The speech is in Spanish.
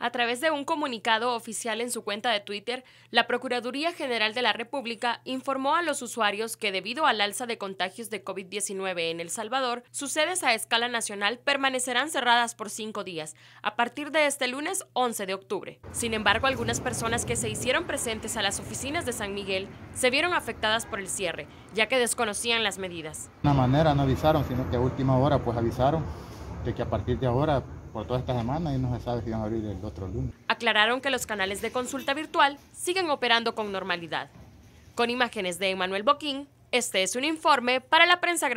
A través de un comunicado oficial en su cuenta de Twitter, la Procuraduría General de la República informó a los usuarios que debido al alza de contagios de COVID-19 en El Salvador, sus sedes a escala nacional permanecerán cerradas por cinco días, a partir de este lunes 11 de octubre. Sin embargo, algunas personas que se hicieron presentes a las oficinas de San Miguel se vieron afectadas por el cierre, ya que desconocían las medidas. De una manera no avisaron, sino que a última hora pues avisaron de que a partir de ahora por toda esta semana y no se sabe si van a abrir el otro lunes. Aclararon que los canales de consulta virtual siguen operando con normalidad. Con imágenes de Emanuel Boquín, este es un informe para la Prensa